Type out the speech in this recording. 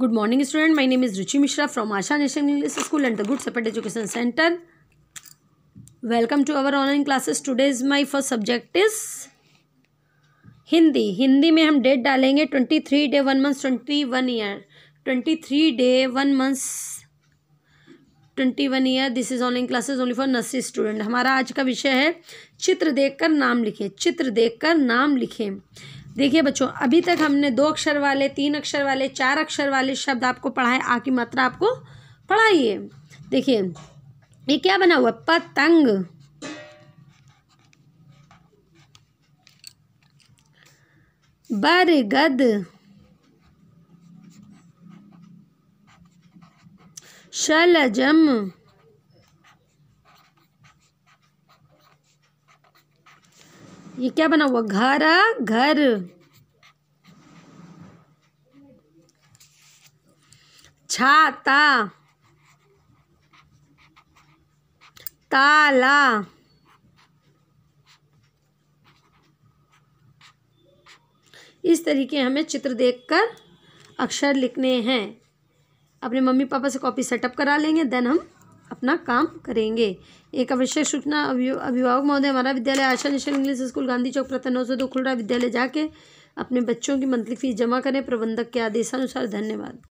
good morning student my name is Ruchi Mishra from Asha national English school and the good separate education centre welcome to our online classes today is my first subject is Hindi Hindi में हम date डालेंगे twenty three day one month twenty one year twenty three day one months twenty one year this is online classes only for nursery student हमारा आज का विषय है चित्र देख कर नाम लिखे चित्र देख कर नाम लिखें देखिए बच्चों अभी तक हमने दो अक्षर वाले तीन अक्षर वाले चार अक्षर वाले शब्द आपको पढ़ाए आ की मात्रा आपको पढ़ाई है देखिए ये क्या बना हुआ पतंग बरगद शलजम ये क्या बना हुआ घर घर छाता ताला इस तरीके हमें चित्र देखकर अक्षर लिखने हैं अपने मम्मी पापा से कॉपी सेटअप करा लेंगे देन हम अपना काम करेंगे एक आवश्यक सूचना अभिभावक महोदय हमारा विद्यालय आशा निशन इंग्लिश स्कूल गांधी चौक प्रथा नौ सौ दो खुलरा विद्यालय जाके अपने बच्चों की मंथली फीस जमा करें प्रबंधक के आदेशानुसार धन्यवाद